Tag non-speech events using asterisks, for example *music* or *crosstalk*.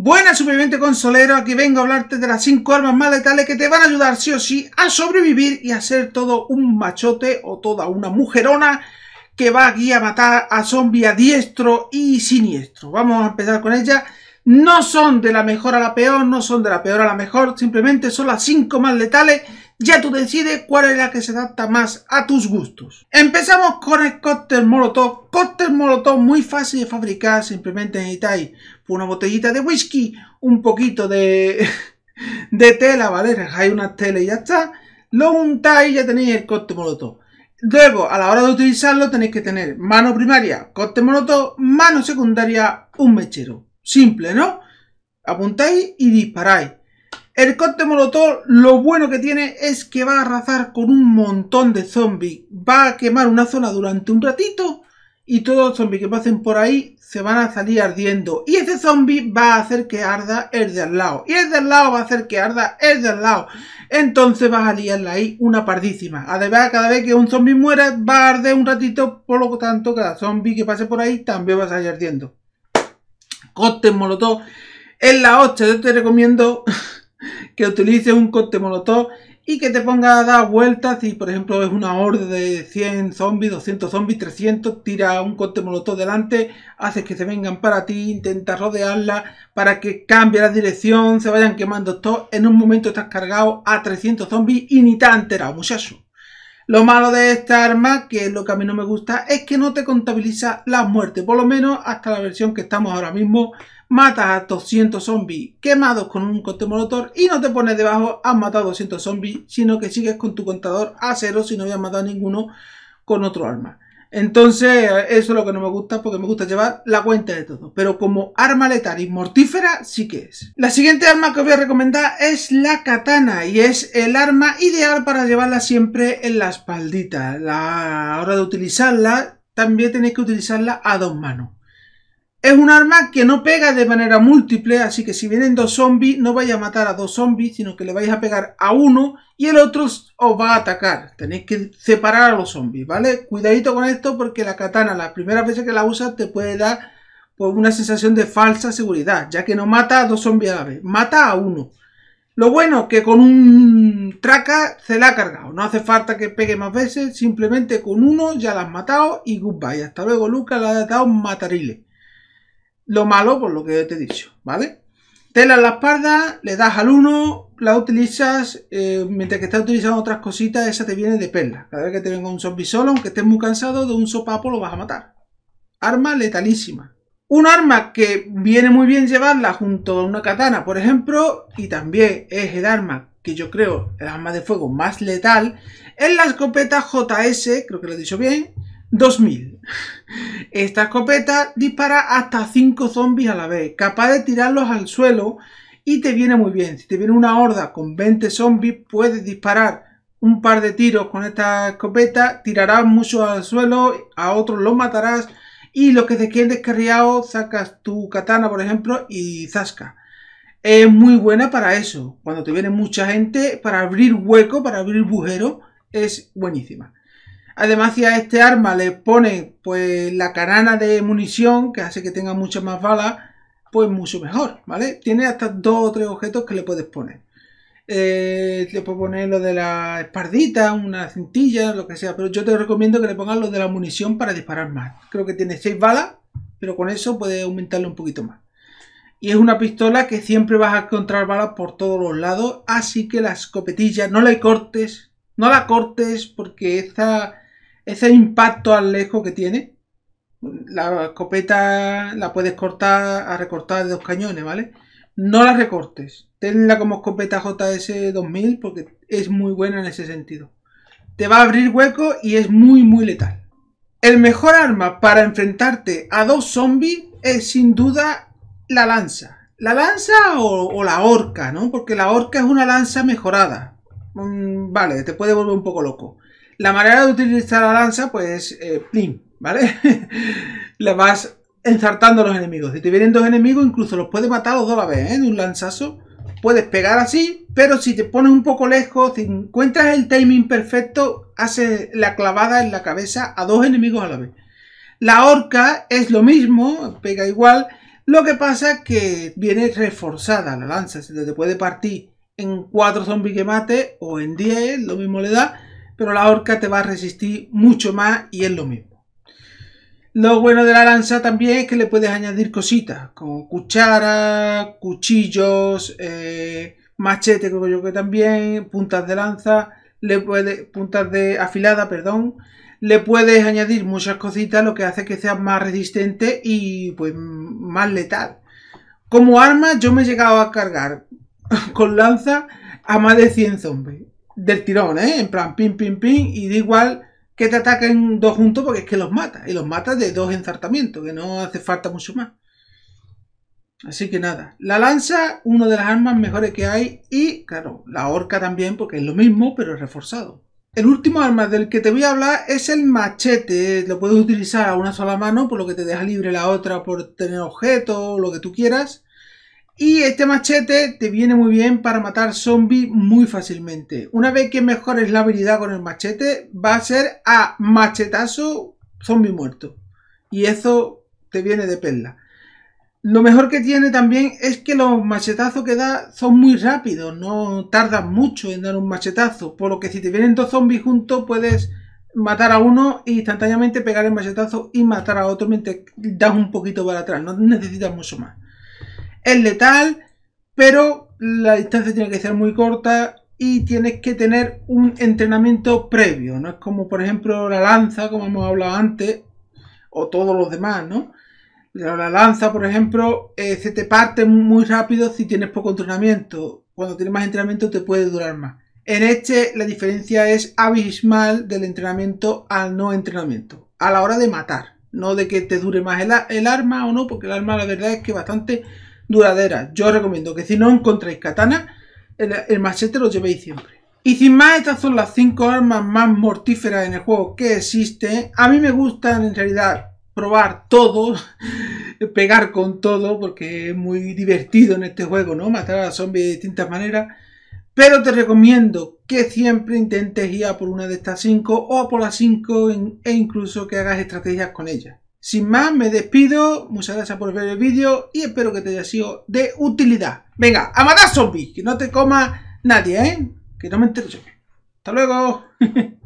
Buenas superviviente consolero, aquí vengo a hablarte de las 5 armas más letales que te van a ayudar sí o sí a sobrevivir y a ser todo un machote o toda una mujerona que va aquí a matar a zombies a diestro y siniestro. Vamos a empezar con ella. No son de la mejor a la peor, no son de la peor a la mejor, simplemente son las 5 más letales ya tú decides cuál es la que se adapta más a tus gustos. Empezamos con el cóctel molotov. Cóctel molotov muy fácil de fabricar, simplemente necesitáis una botellita de whisky, un poquito de, *laughs* de tela, ¿vale? Hay una tela y ya está. Lo untáis y ya tenéis el cóctel molotov. Luego, a la hora de utilizarlo, tenéis que tener mano primaria, cóctel molotov, mano secundaria, un mechero. Simple, ¿no? Apuntáis y disparáis. El cóctel molotov lo bueno que tiene es que va a arrasar con un montón de zombies. Va a quemar una zona durante un ratito y todos los zombies que pasen por ahí se van a salir ardiendo. Y ese zombie va a hacer que arda el de al lado. Y el de al lado va a hacer que arda el de al lado. Entonces va a salir ahí una pardísima. Además, cada vez que un zombie muera va a arder un ratito. Por lo tanto, cada zombie que pase por ahí también va a salir ardiendo. Cóctel molotov. En la 8 te recomiendo que utilice un corte molotov y que te ponga a dar vueltas y por ejemplo es una horda de 100 zombies, 200 zombies, 300, tira un corte molotov delante, haces que se vengan para ti, intenta rodearla para que cambie la dirección, se vayan quemando todos, en un momento estás cargado a 300 zombies y ni te han enterado muchachos lo malo de esta arma, que es lo que a mí no me gusta, es que no te contabiliza la muerte. Por lo menos hasta la versión que estamos ahora mismo, matas a 200 zombies quemados con un motor y no te pones debajo, has matado a 200 zombies, sino que sigues con tu contador a cero si no habías matado a ninguno con otro arma. Entonces, eso es lo que no me gusta, porque me gusta llevar la cuenta de todo. Pero como arma letal y mortífera, sí que es. La siguiente arma que voy a recomendar es la katana, y es el arma ideal para llevarla siempre en la espaldita. La hora de utilizarla, también tenéis que utilizarla a dos manos. Es un arma que no pega de manera múltiple, así que si vienen dos zombies, no vais a matar a dos zombies, sino que le vais a pegar a uno y el otro os va a atacar. Tenéis que separar a los zombies, ¿vale? Cuidadito con esto porque la katana, la primera veces que la usas, te puede dar pues, una sensación de falsa seguridad, ya que no mata a dos zombies a la vez, mata a uno. Lo bueno que con un traca se la ha cargado. No hace falta que pegue más veces. Simplemente con uno ya la has matado y goodbye. Hasta luego, Lucas. La ha dado matarile lo malo por lo que te he dicho, ¿vale? Tela en la espalda, le das al uno, la utilizas, eh, mientras que estás utilizando otras cositas, esa te viene de perla. Cada vez que te venga un zombie solo, aunque estés muy cansado, de un sopapo lo vas a matar. Arma letalísima. Un arma que viene muy bien llevarla junto a una katana, por ejemplo, y también es el arma que yo creo el arma de fuego más letal, es la escopeta JS, creo que lo he dicho bien, 2000. Esta escopeta dispara hasta 5 zombies a la vez, capaz de tirarlos al suelo y te viene muy bien. Si te viene una horda con 20 zombies, puedes disparar un par de tiros con esta escopeta, tirarás mucho al suelo, a otros los matarás y lo que te queden descarriados sacas tu katana, por ejemplo, y zasca. Es muy buena para eso. Cuando te viene mucha gente, para abrir hueco, para abrir bujero, es buenísima. Además, si a este arma le pone, pues la carana de munición, que hace que tenga muchas más balas, pues mucho mejor, ¿vale? Tiene hasta dos o tres objetos que le puedes poner. Eh, le puedo poner lo de la espardita, una cintilla, lo que sea, pero yo te recomiendo que le pongas lo de la munición para disparar más. Creo que tiene seis balas, pero con eso puedes aumentarle un poquito más. Y es una pistola que siempre vas a encontrar balas por todos los lados, así que la escopetilla no la cortes, no la cortes porque esta ese impacto al lejos que tiene, la escopeta la puedes cortar a recortar de dos cañones, ¿vale? No la recortes. Tenla como escopeta JS2000 porque es muy buena en ese sentido. Te va a abrir hueco y es muy, muy letal. El mejor arma para enfrentarte a dos zombies es sin duda la lanza. La lanza o, la horca, ¿no? Porque la horca es una lanza mejorada. Mm, vale, te puede volver un poco loco. La manera de utilizar la lanza, pues, eh, ¿vale? la *laughs* vas ensartando a los enemigos. Si te vienen dos enemigos, incluso los puedes matar los dos a la vez, ¿eh? De un lanzazo. Puedes pegar así, pero si te pones un poco lejos, si encuentras el timing perfecto, haces la clavada en la cabeza a dos enemigos a la vez. La horca es lo mismo, pega igual. Lo que pasa es que viene reforzada la lanza, se te puede partir en cuatro zombies que mate o en 10, lo mismo le da pero la horca te va a resistir mucho más y es lo mismo. Lo bueno de la lanza también es que le puedes añadir cositas, como cuchara, cuchillos, eh, machete creo yo que también, puntas de lanza, le puntas de afilada, perdón, le puedes añadir muchas cositas, lo que hace que sea más resistente y pues más letal. Como arma yo me he llegado a cargar *laughs* con lanza a más de 100 zombies del tirón, ¿eh? En plan, pim, pim, pim, y da igual que te ataquen dos juntos porque es que los mata. Y los mata de dos ensartamientos, que no hace falta mucho más. Así que nada, la lanza, una de las armas mejores que hay. Y claro, la horca también, porque es lo mismo, pero es reforzado. El último arma del que te voy a hablar es el machete. Lo puedes utilizar a una sola mano, por lo que te deja libre la otra por tener objetos, lo que tú quieras. Y este machete te viene muy bien para matar zombies muy fácilmente. Una vez que mejores la habilidad con el machete, va a ser a machetazo zombie muerto. Y eso te viene de perla. Lo mejor que tiene también es que los machetazos que da son muy rápidos, no tardan mucho en dar un machetazo, por lo que si te vienen dos zombies juntos puedes matar a uno e instantáneamente pegar el machetazo y matar a otro mientras das un poquito para atrás, no necesitas mucho más es letal, pero la distancia tiene que ser muy corta y tienes que tener un entrenamiento previo, no es como por ejemplo la lanza, como hemos hablado antes, o todos los demás, ¿no? La lanza, por ejemplo, eh, se te parte muy rápido si tienes poco entrenamiento. Cuando tienes más entrenamiento te puede durar más. En este la diferencia es abismal del entrenamiento al no entrenamiento. A la hora de matar. No de que te dure más el, el arma o no, porque el arma la verdad es que bastante duradera. Yo recomiendo que si no encontráis katana, el, machete lo llevéis siempre. Y sin más, estas son las 5 armas más mortíferas en el juego que existen. A mí me gustan en realidad probar todo, *laughs* pegar con todo, porque es muy divertido en este juego, ¿no? Matar a zombies de distintas maneras. Pero te recomiendo que siempre intentes ir a por una de estas 5 o por las 5 e incluso que hagas estrategias con ellas. Sin más, me despido. Muchas gracias por ver el vídeo y espero que te haya sido de utilidad. Venga, a matar que no te coma nadie, ¿eh? Que no me entero Hasta luego. *laughs*